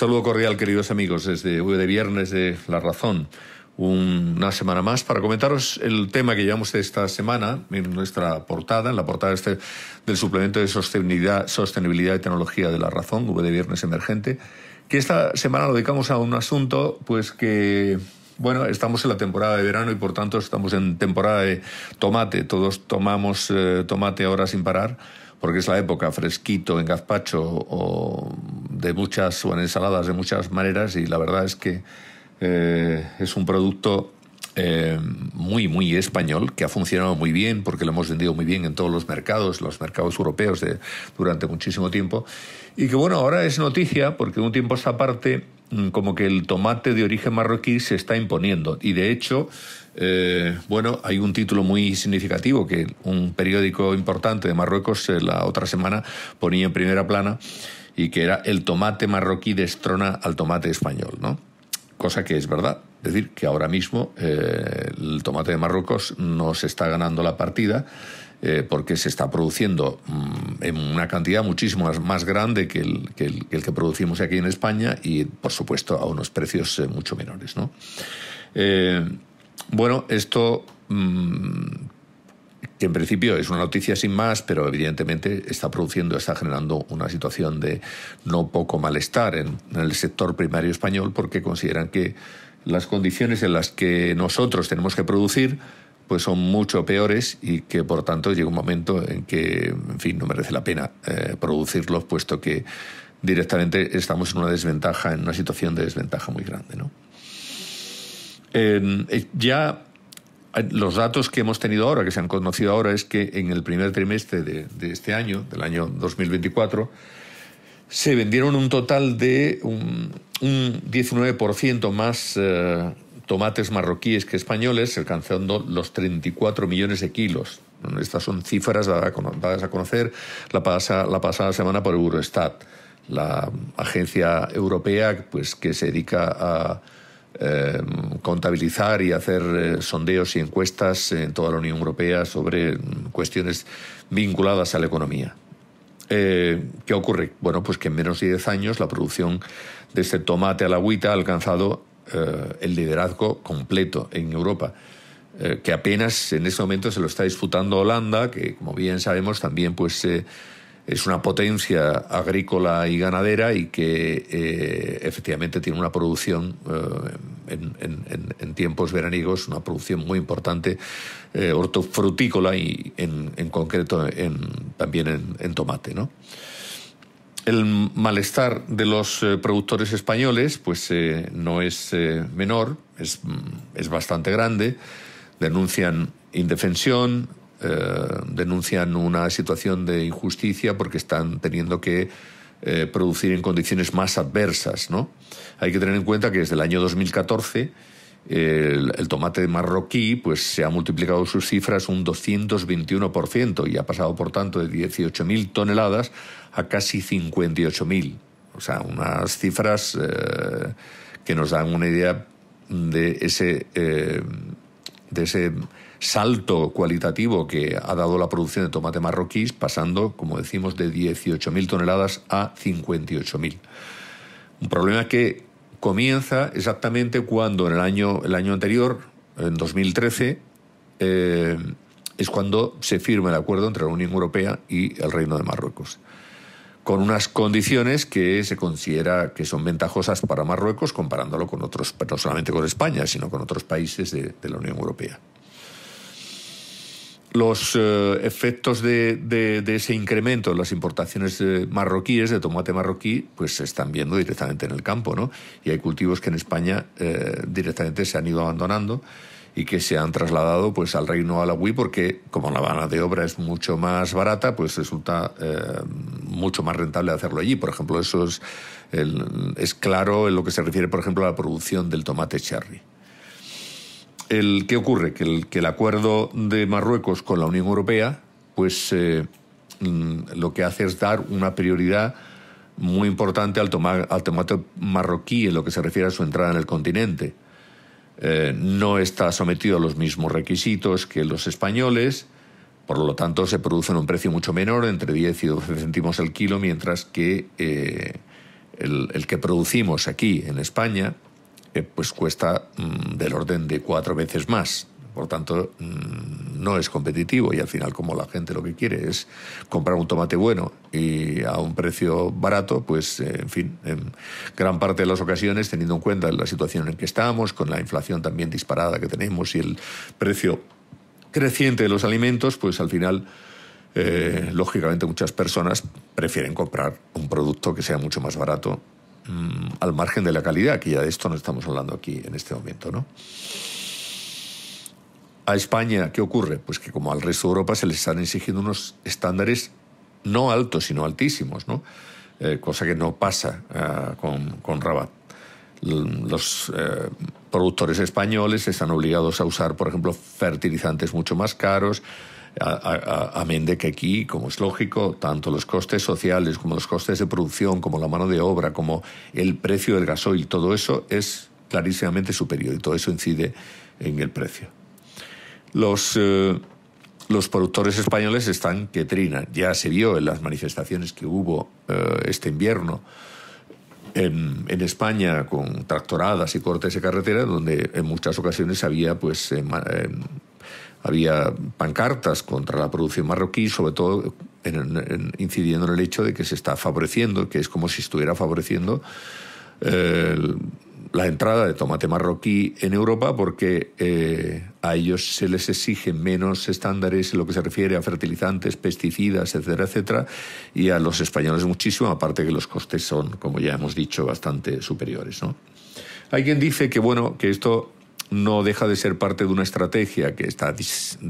saludo cordial, queridos amigos, desde V de viernes de La Razón. Una semana más para comentaros el tema que llevamos esta semana en nuestra portada, en la portada este del suplemento de sostenibilidad, y tecnología de La Razón, V de Viernes Emergente, que esta semana lo dedicamos a un asunto pues que bueno, estamos en la temporada de verano y por tanto estamos en temporada de tomate. Todos tomamos eh, tomate ahora sin parar porque es la época fresquito en gazpacho o de muchas, o en ensaladas de muchas maneras, y la verdad es que eh, es un producto eh, muy, muy español, que ha funcionado muy bien, porque lo hemos vendido muy bien en todos los mercados, los mercados europeos durante muchísimo tiempo, y que bueno, ahora es noticia, porque un tiempo esta parte mm, como que el tomate de origen marroquí se está imponiendo. Y de hecho, eh, bueno, hay un título muy significativo que un periódico importante de Marruecos la otra semana ponía en primera plana y que era el tomate marroquí destrona al tomate español, ¿no? Cosa que es verdad. Es decir, que ahora mismo eh, el tomate de Marruecos no está ganando la partida eh, porque se está produciendo mm, en una cantidad muchísimo más, grande que el, que, producimos aquí en España y, por supuesto, a unos precios eh, mucho menores. ¿no? bueno, esto mm, que En principio es una noticia sin más, pero evidentemente está produciendo, está generando una situación de no poco malestar en, el sector primario español porque consideran que las condiciones en las que nosotros tenemos que producir pues son mucho peores y que por tanto llega un momento en que, en fin, no merece la pena eh, producirlos, puesto que directamente estamos en una desventaja, en una situación de desventaja muy grande. Eh, ya los datos que hemos tenido ahora, que se han conocido ahora, es que en el primer trimestre de, este año, del año 2024, se vendieron un total de un, un 19% más eh, tomates marroquíes que españoles, alcanzando los 34 millones de kilos. Estas son cifras dadas a conocer la, la pasada semana por Eurostat, la agencia europea pues, que se dedica a eh, contabilizar y hacer eh, sondeos y encuestas en toda la Unión Europea sobre mm, cuestiones vinculadas a la economía. Eh, ¿Qué ocurre? Bueno, pues que en menos de 10 años la producción de este tomate a la agüita ha alcanzado el liderazgo completo en Europa que apenas en ese momento se lo está disputando Holanda, que como bien sabemos también pues es una potencia agrícola y ganadera y que eh, efectivamente tiene una producción eh, en, tiempos veraniegos, una producción muy importante, ortofrutícola eh, hortofrutícola y en, concreto también en, tomate. El malestar de los productores españoles pues, no es menor, es, es bastante grande, denuncian indefensión, eh, denuncian una situación de injusticia porque están teniendo que eh, producir en condiciones más adversas. ¿no? Hay que tener en cuenta que desde el año 2014 el, el, tomate marroquí pues, se ha multiplicado sus cifras un 221% y ha pasado, por tanto, de 18.000 toneladas a casi 58.000. O sea, unas cifras eh, que nos dan una idea de ese, de ese salto cualitativo que ha dado la producción de tomate marroquí, pasando, como decimos, de 18.000 toneladas a 58.000. Un problema que comienza exactamente cuando en el año, el año anterior, en 2013, eh, es cuando se firma el acuerdo entre la Unión Europea y el Reino de Marruecos con unas condiciones que se considera que son ventajosas para Marruecos comparándolo con otros, no solamente con España, sino con otros países de la Unión Europea los eh, efectos de, ese incremento en las importaciones eh, marroquíes, de tomate marroquí, pues se están viendo directamente en el campo, ¿no? Y hay cultivos que en España eh, directamente se han ido abandonando y que se han trasladado pues al reino alawí porque como la mano de obra es mucho más barata pues resulta mucho más rentable hacerlo allí por ejemplo eso es, es claro en lo que se refiere por ejemplo a la producción del tomate cherry el, ¿qué ocurre? Que el, acuerdo de Marruecos con la Unión Europea, pues eh, mm, lo que hace es dar una prioridad muy importante al, tomate marroquí en lo que se refiere a su entrada en el continente. Eh, no está sometido a los mismos requisitos que los españoles, por lo tanto se produce en un precio mucho menor, entre 10 y 12 céntimos el kilo, mientras que eh, el, que producimos aquí en España, eh, pues cuesta mm, del orden de cuatro veces más. Por tanto, mm, no es competitivo y al final como la gente lo que quiere es comprar un tomate bueno y a un precio barato, pues eh, en fin, en gran parte de las ocasiones, teniendo en cuenta la situación en que estamos, con la inflación también disparada que tenemos y el precio creciente de los alimentos, pues al final... Eh, lógicamente muchas personas prefieren comprar un producto que sea mucho más barato Mm, al margen de la calidad, que ya de esto no estamos hablando aquí en este momento, A España, ¿qué ocurre? Pues que como al resto de Europa se les están exigiendo unos estándares no altos, sino altísimos, eh, cosa que no pasa eh, con, Rabat. Los eh, productores españoles están obligados a usar, por ejemplo, fertilizantes mucho más caros, Amén de que aquí, como es lógico, tanto los costes sociales como los costes de producción, como la mano de obra, como el precio del gasoil, todo eso es clarísimamente superior y todo eso incide en el precio. Los, eh, los productores españoles están que Ya se vio en las manifestaciones que hubo eh, este invierno en, España con tractoradas y cortes de carretera, donde en muchas ocasiones había pues, eh, había pancartas contra la producción marroquí, sobre todo incidiendo en el hecho de que se está favoreciendo, que es como si estuviera favoreciendo la entrada de tomate marroquí en Europa porque eh, a ellos se les exigen menos estándares en lo que se refiere a fertilizantes, pesticidas, etcétera, etcétera, y a los españoles muchísimo, aparte que los costes son, como ya hemos dicho, bastante superiores. ¿no? Hay quien dice que, bueno, que esto no deja de ser parte de una estrategia que está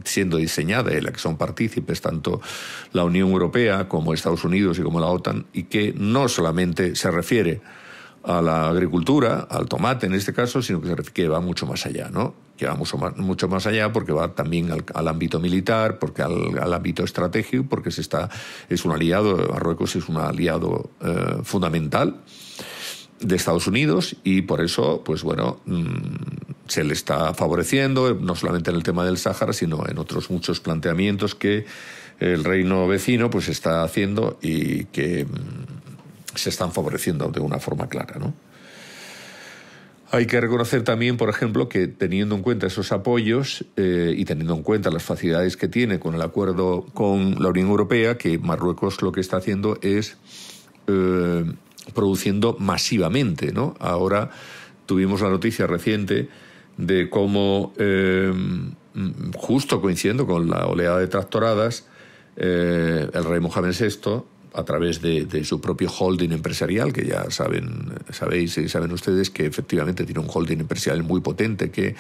siendo diseñada y en la que son partícipes tanto la Unión Europea como Estados Unidos y como la OTAN y que no solamente se refiere a la agricultura, al tomate en este caso, sino que, va mucho más allá, ¿no? Que va mucho más, allá porque va también al, ámbito militar, porque al, ámbito estratégico, porque se está, es un aliado, Marruecos es un aliado eh, fundamental de Estados Unidos y por eso, pues bueno, mm, se le está favoreciendo, eh, no solamente en el tema del Sáhara, sino en otros muchos planteamientos que eh, el reino vecino pues está haciendo y que mm, se están favoreciendo de una forma clara, Hay que reconocer también, por ejemplo, que teniendo en cuenta esos apoyos eh, y teniendo en cuenta las facilidades que tiene con el acuerdo con la Unión Europea, que Marruecos lo que está haciendo es produciendo masivamente. ¿no? Ahora tuvimos la noticia reciente de cómo, eh, justo coincidiendo con la oleada de tractoradas, eh, el rey Mohamed VI, a través de, su propio holding empresarial, que ya saben, sabéis y saben ustedes que efectivamente tiene un holding empresarial muy potente que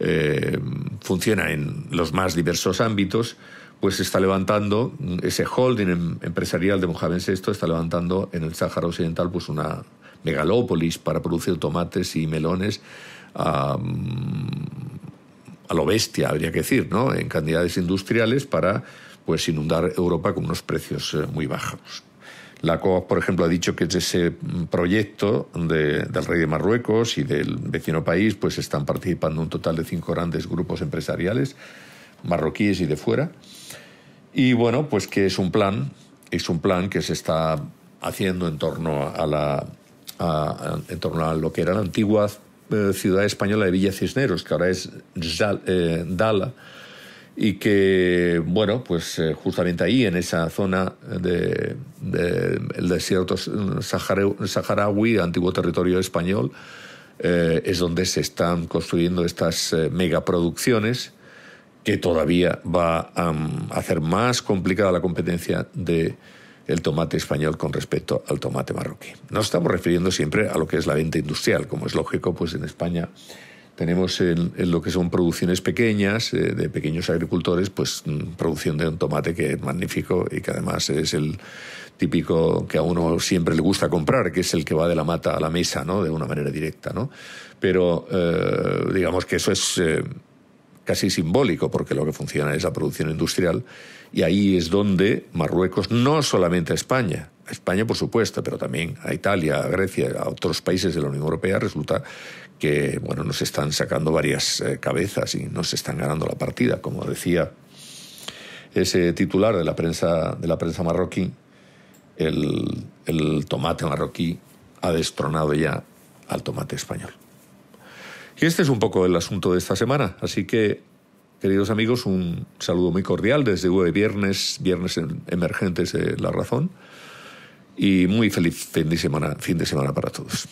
eh, funciona en los más diversos ámbitos, pues está levantando, ese holding em, empresarial de Mohamed VI está levantando en el Sáhara Occidental pues una megalópolis para producir tomates y melones a lo bestia, habría que decir, ¿no? en cantidades industriales para pues, inundar Europa con unos precios eh, muy bajos. La COAP, por ejemplo, ha dicho que es ese mm, proyecto del rey de Marruecos y del vecino país, pues están participando un total de cinco grandes grupos empresariales marroquíes y de fuera. Y bueno, pues que es un plan, es un plan que se está haciendo en torno a la, en torno a lo que era la antigua eh, ciudad española de Villa Cisneros, que ahora es eh, Dala, y que, bueno, pues eh, justamente ahí, en esa zona del de, desierto saharaui, antiguo territorio español, es donde se están construyendo estas megaproducciones que todavía va a hacer más complicada la competencia de el tomate español con respecto al tomate marroquí. No estamos refiriendo siempre a lo que es la venta industrial, como es lógico, pues en España tenemos en, lo que son producciones pequeñas, eh, de pequeños agricultores, pues mm, producción de un tomate que es magnífico y que además es el típico que a uno siempre le gusta comprar, que es el que va de la mata a la mesa, ¿no? De una manera directa, ¿no? Pero eh, digamos que eso es... Eh, casi simbólico, porque lo que funciona es la producción industrial, y ahí es donde Marruecos, no solamente a España, a España por supuesto, pero también a Italia, a Grecia, a otros países de la Unión Europea, resulta que bueno, nos están sacando varias eh, cabezas y nos están ganando la partida, como decía ese titular de la prensa, de la prensa marroquí, el, el tomate marroquí ha destronado ya al tomate español. Y este es un poco el asunto de esta semana. Así que, queridos amigos, un saludo muy cordial desde hoy viernes, viernes emergentes de La Razón. Y muy feliz fin semana, fin de semana para todos.